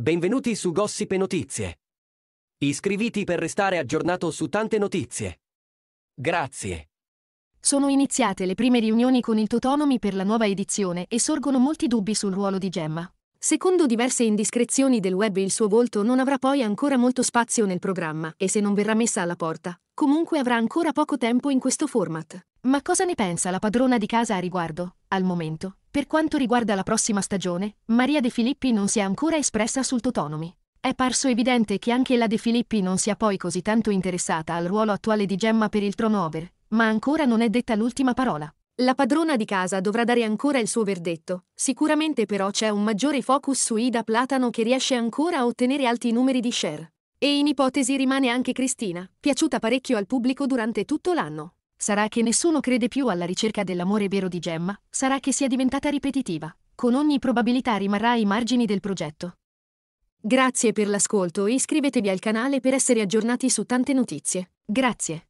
Benvenuti su Gossip e Notizie. Iscriviti per restare aggiornato su tante notizie. Grazie. Sono iniziate le prime riunioni con il Totonomi per la nuova edizione e sorgono molti dubbi sul ruolo di Gemma. Secondo diverse indiscrezioni del web il suo volto non avrà poi ancora molto spazio nel programma e se non verrà messa alla porta, comunque avrà ancora poco tempo in questo format. Ma cosa ne pensa la padrona di casa a riguardo, al momento? Per quanto riguarda la prossima stagione, Maria De Filippi non si è ancora espressa sul Totonomi. È parso evidente che anche la De Filippi non sia poi così tanto interessata al ruolo attuale di Gemma per il Tronover, ma ancora non è detta l'ultima parola. La padrona di casa dovrà dare ancora il suo verdetto, sicuramente però c'è un maggiore focus su Ida Platano che riesce ancora a ottenere alti numeri di share. E in ipotesi rimane anche Cristina, piaciuta parecchio al pubblico durante tutto l'anno. Sarà che nessuno crede più alla ricerca dell'amore vero di Gemma, sarà che sia diventata ripetitiva. Con ogni probabilità rimarrà ai margini del progetto. Grazie per l'ascolto e iscrivetevi al canale per essere aggiornati su tante notizie. Grazie.